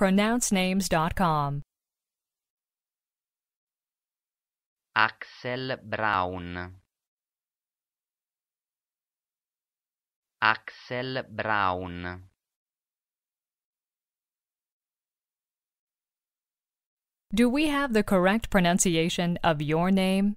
pronouncenames.com. Axel Brown Axel Brown Do we have the correct pronunciation of your name?